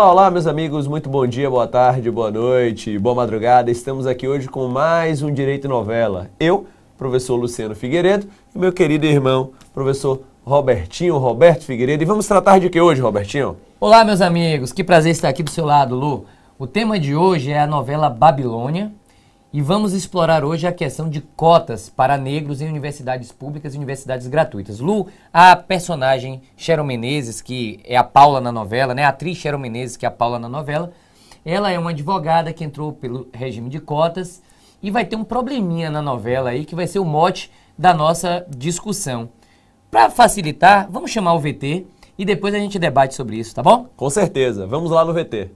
Olá, olá, meus amigos, muito bom dia, boa tarde, boa noite, boa madrugada. Estamos aqui hoje com mais um Direito Novela. Eu, professor Luciano Figueiredo, e meu querido irmão, professor Robertinho, Roberto Figueiredo. E vamos tratar de que hoje, Robertinho? Olá, meus amigos, que prazer estar aqui do seu lado, Lu. O tema de hoje é a novela Babilônia, e vamos explorar hoje a questão de cotas para negros em universidades públicas e universidades gratuitas. Lu, a personagem Cheryl Menezes, que é a Paula na novela, né? A atriz Cheryl Menezes, que é a Paula na novela, ela é uma advogada que entrou pelo regime de cotas e vai ter um probleminha na novela aí que vai ser o mote da nossa discussão. Para facilitar, vamos chamar o VT e depois a gente debate sobre isso, tá bom? Com certeza. Vamos lá no VT.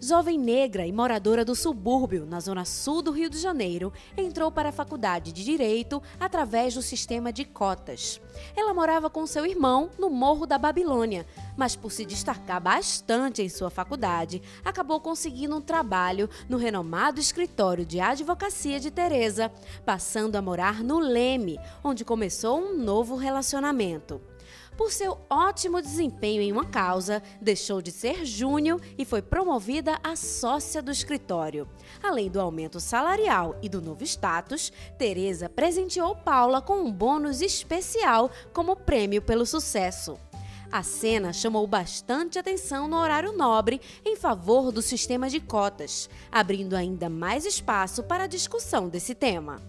Jovem negra e moradora do subúrbio, na zona sul do Rio de Janeiro, entrou para a faculdade de Direito através do sistema de cotas. Ela morava com seu irmão no Morro da Babilônia, mas por se destacar bastante em sua faculdade, acabou conseguindo um trabalho no renomado escritório de advocacia de Teresa, passando a morar no Leme, onde começou um novo relacionamento. Por seu ótimo desempenho em uma causa, deixou de ser júnior e foi promovida a sócia do escritório. Além do aumento salarial e do novo status, Teresa presenteou Paula com um bônus especial como prêmio pelo sucesso. A cena chamou bastante atenção no horário nobre em favor do sistema de cotas, abrindo ainda mais espaço para a discussão desse tema.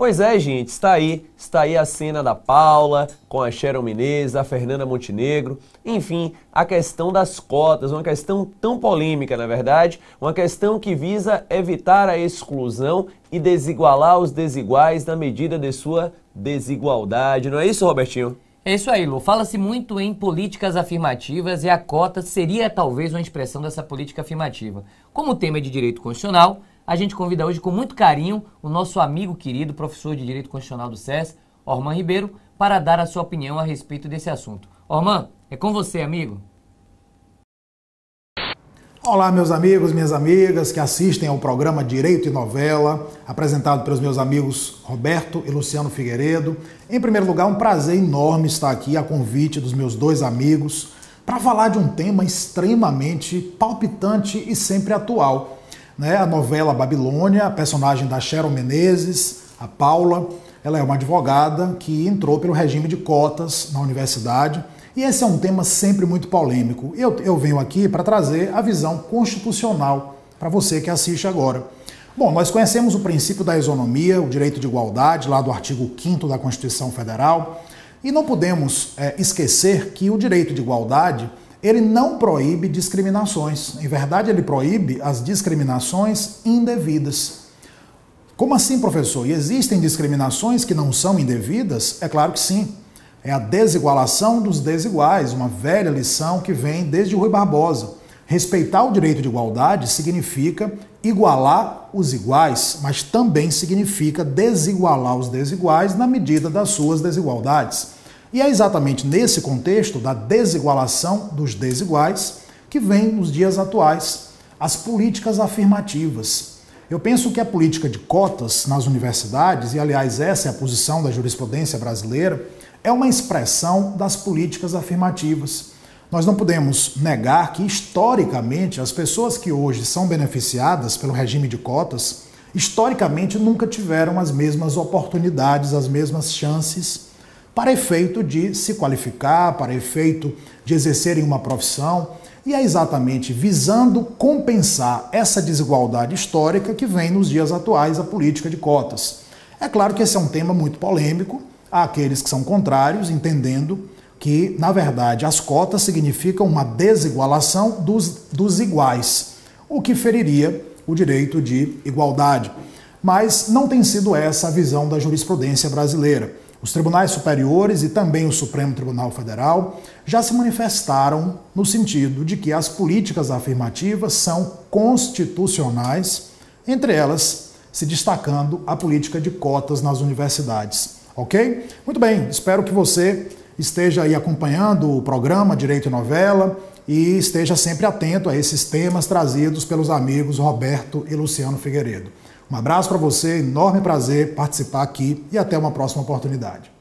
Pois é, gente, está aí, está aí a cena da Paula com a Sharon Menezes, a Fernanda Montenegro, enfim, a questão das cotas, uma questão tão polêmica, na verdade, uma questão que visa evitar a exclusão e desigualar os desiguais na medida de sua desigualdade. Não é isso, Robertinho? É isso aí, Lu. Fala-se muito em políticas afirmativas e a cota seria talvez uma expressão dessa política afirmativa. Como o tema é de direito constitucional, a gente convida hoje com muito carinho o nosso amigo querido, professor de Direito Constitucional do SES, Orman Ribeiro, para dar a sua opinião a respeito desse assunto. Orman, é com você, amigo. Olá, meus amigos, minhas amigas que assistem ao programa Direito e Novela, apresentado pelos meus amigos Roberto e Luciano Figueiredo. Em primeiro lugar, um prazer enorme estar aqui a convite dos meus dois amigos para falar de um tema extremamente palpitante e sempre atual, né, a novela Babilônia, a personagem da Cheryl Menezes, a Paula, ela é uma advogada que entrou pelo regime de cotas na universidade. E esse é um tema sempre muito polêmico. Eu, eu venho aqui para trazer a visão constitucional para você que assiste agora. Bom, nós conhecemos o princípio da isonomia, o direito de igualdade, lá do artigo 5 da Constituição Federal, e não podemos é, esquecer que o direito de igualdade ele não proíbe discriminações. Em verdade, ele proíbe as discriminações indevidas. Como assim, professor? E existem discriminações que não são indevidas? É claro que sim. É a desigualação dos desiguais, uma velha lição que vem desde Rui Barbosa. Respeitar o direito de igualdade significa igualar os iguais, mas também significa desigualar os desiguais na medida das suas desigualdades. E é exatamente nesse contexto da desigualação dos desiguais que vem nos dias atuais as políticas afirmativas. Eu penso que a política de cotas nas universidades, e aliás essa é a posição da jurisprudência brasileira, é uma expressão das políticas afirmativas. Nós não podemos negar que, historicamente, as pessoas que hoje são beneficiadas pelo regime de cotas, historicamente nunca tiveram as mesmas oportunidades, as mesmas chances para efeito de se qualificar, para efeito de exercerem uma profissão. E é exatamente visando compensar essa desigualdade histórica que vem nos dias atuais a política de cotas. É claro que esse é um tema muito polêmico, há aqueles que são contrários, entendendo que, na verdade, as cotas significam uma desigualação dos, dos iguais, o que feriria o direito de igualdade. Mas não tem sido essa a visão da jurisprudência brasileira. Os tribunais superiores e também o Supremo Tribunal Federal já se manifestaram no sentido de que as políticas afirmativas são constitucionais, entre elas se destacando a política de cotas nas universidades. Ok? Muito bem, espero que você esteja aí acompanhando o programa Direito e Novela e esteja sempre atento a esses temas trazidos pelos amigos Roberto e Luciano Figueiredo. Um abraço para você, enorme prazer participar aqui e até uma próxima oportunidade.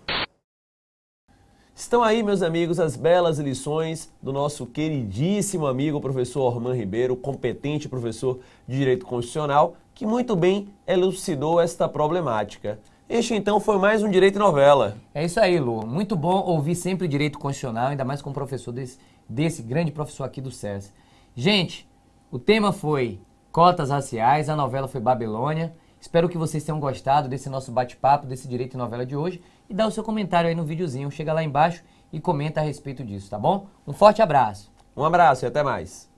Estão aí, meus amigos, as belas lições do nosso queridíssimo amigo professor Orman Ribeiro, competente professor de Direito Constitucional, que muito bem elucidou esta problemática. Este então foi mais um Direito Novela. É isso aí, Lu. Muito bom ouvir sempre o Direito Constitucional, ainda mais com um professor desse, desse grande professor aqui do SES. Gente, o tema foi cotas raciais, a novela foi Babilônia. Espero que vocês tenham gostado desse nosso bate-papo, desse Direito e Novela de hoje. E dá o seu comentário aí no videozinho, chega lá embaixo e comenta a respeito disso, tá bom? Um forte abraço. Um abraço e até mais.